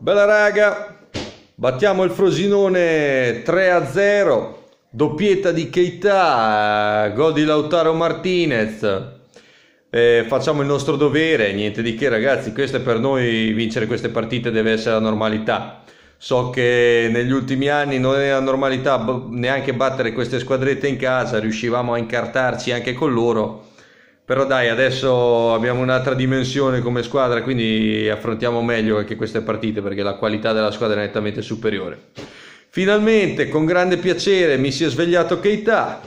Bella raga, battiamo il Frosinone 3-0, doppietta di Keita, gol di Lautaro Martinez. Eh, facciamo il nostro dovere, niente di che ragazzi, questo per noi vincere queste partite deve essere la normalità. So che negli ultimi anni non era normalità neanche battere queste squadrette in casa, riuscivamo a incartarci anche con loro però dai, adesso abbiamo un'altra dimensione come squadra, quindi affrontiamo meglio anche queste partite perché la qualità della squadra è nettamente superiore. Finalmente, con grande piacere, mi si è svegliato Keita.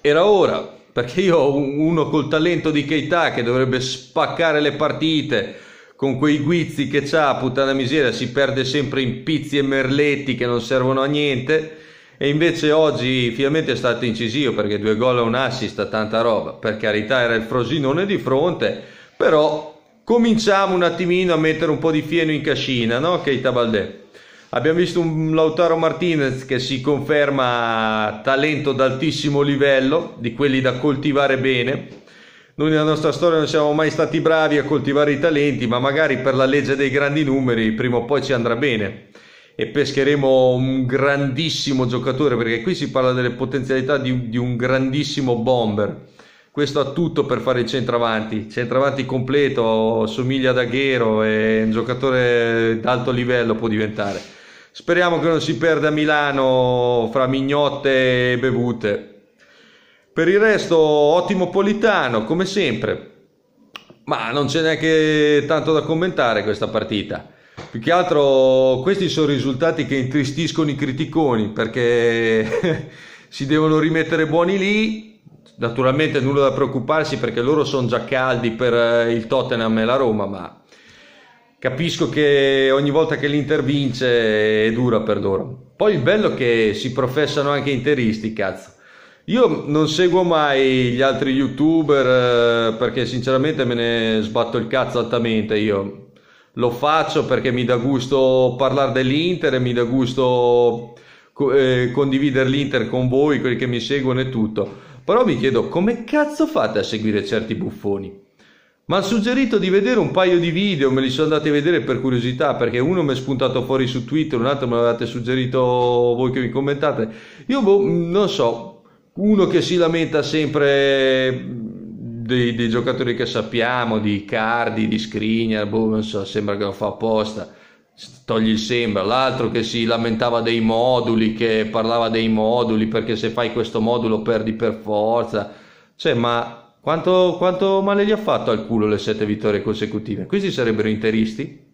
Era ora, perché io ho uno col talento di Keita che dovrebbe spaccare le partite con quei guizzi che ha, puttana miseria, si perde sempre in pizzi e merletti che non servono a niente e invece oggi finalmente è stato incisivo perché due gol e un assist, tanta roba. Per carità era il Frosinone di fronte, però cominciamo un attimino a mettere un po' di fieno in cascina, no? Keita Baldè. Abbiamo visto un Lautaro Martinez che si conferma talento d'altissimo livello, di quelli da coltivare bene. Noi nella nostra storia non siamo mai stati bravi a coltivare i talenti, ma magari per la legge dei grandi numeri prima o poi ci andrà bene e pescheremo un grandissimo giocatore perché qui si parla delle potenzialità di, di un grandissimo bomber questo ha tutto per fare il centravanti centravanti completo somiglia ad Aghero è un giocatore d'alto livello può diventare speriamo che non si perda Milano fra mignotte e bevute per il resto, ottimo Politano, come sempre. Ma non c'è neanche tanto da commentare questa partita. Più che altro questi sono risultati che intristiscono i criticoni perché si devono rimettere buoni lì. Naturalmente nulla da preoccuparsi perché loro sono già caldi per eh, il Tottenham e la Roma, ma capisco che ogni volta che l'Inter vince è dura per loro. Poi il bello è che si professano anche interisti, cazzo. Io non seguo mai gli altri youtuber eh, perché sinceramente me ne sbatto il cazzo altamente io lo faccio perché mi dà gusto parlare dell'Inter e mi dà gusto eh, condividere l'Inter con voi, quelli che mi seguono e tutto. Però mi chiedo come cazzo fate a seguire certi buffoni? Mi hanno suggerito di vedere un paio di video, me li sono andati a vedere per curiosità, perché uno mi è spuntato fuori su Twitter, un altro me l'avete suggerito voi che mi commentate. Io boh, non so, uno che si lamenta sempre dei, dei, giocatori che sappiamo, di Cardi, di Skriniar, boh, non so, sembra che lo fa apposta, togli il sembra, l'altro che si lamentava dei moduli, che parlava dei moduli, perché se fai questo modulo perdi per forza, cioè ma quanto, quanto male gli ha fatto al culo le sette vittorie consecutive? Questi sarebbero interisti?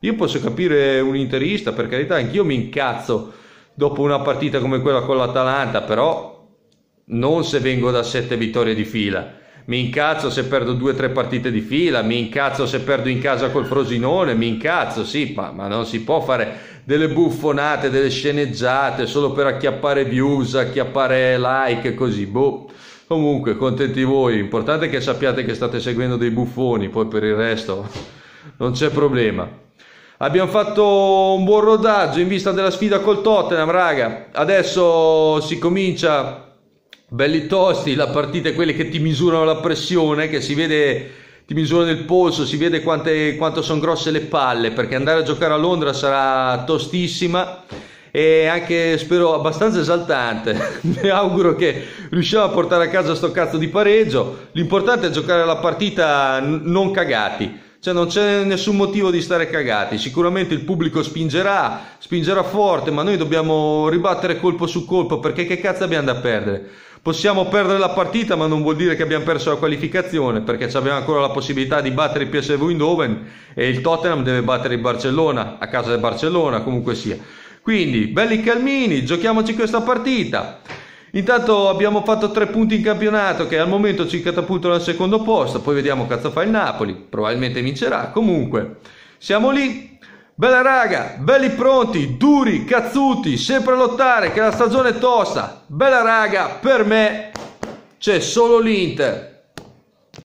Io posso capire un interista, per carità, anch'io mi incazzo dopo una partita come quella con l'Atalanta, però non se vengo da sette vittorie di fila mi incazzo se perdo due o tre partite di fila, mi incazzo se perdo in casa col Frosinone, mi incazzo, sì, ma, ma non si può fare delle buffonate, delle sceneggiate solo per acchiappare views, acchiappare like, così, boh. Comunque, contenti voi, importante che sappiate che state seguendo dei buffoni, poi per il resto non c'è problema. Abbiamo fatto un buon rodaggio in vista della sfida col Tottenham, raga. Adesso si comincia belli tosti, la partita è quelle che ti misurano la pressione, che si vede, ti misurano il polso, si vede quante, quanto sono grosse le palle, perché andare a giocare a Londra sarà tostissima e anche spero abbastanza esaltante. Mi auguro che riusciamo a portare a casa sto cazzo di pareggio. L'importante è giocare la partita non cagati. Cioè non c'è nessun motivo di stare cagati, sicuramente il pubblico spingerà, spingerà forte, ma noi dobbiamo ribattere colpo su colpo perché che cazzo abbiamo da perdere? Possiamo perdere la partita, ma non vuol dire che abbiamo perso la qualificazione, perché abbiamo ancora la possibilità di battere il PSV Eindhoven e il Tottenham deve battere il Barcellona, a casa del Barcellona comunque sia. Quindi, belli calmini, giochiamoci questa partita. Intanto abbiamo fatto tre punti in campionato che al momento ci catapultano al secondo posto, poi vediamo cazzo fa il Napoli, probabilmente vincerà, comunque siamo lì, bella raga, belli pronti, duri, cazzuti, sempre a lottare che la stagione è tosta, bella raga, per me c'è solo l'Inter.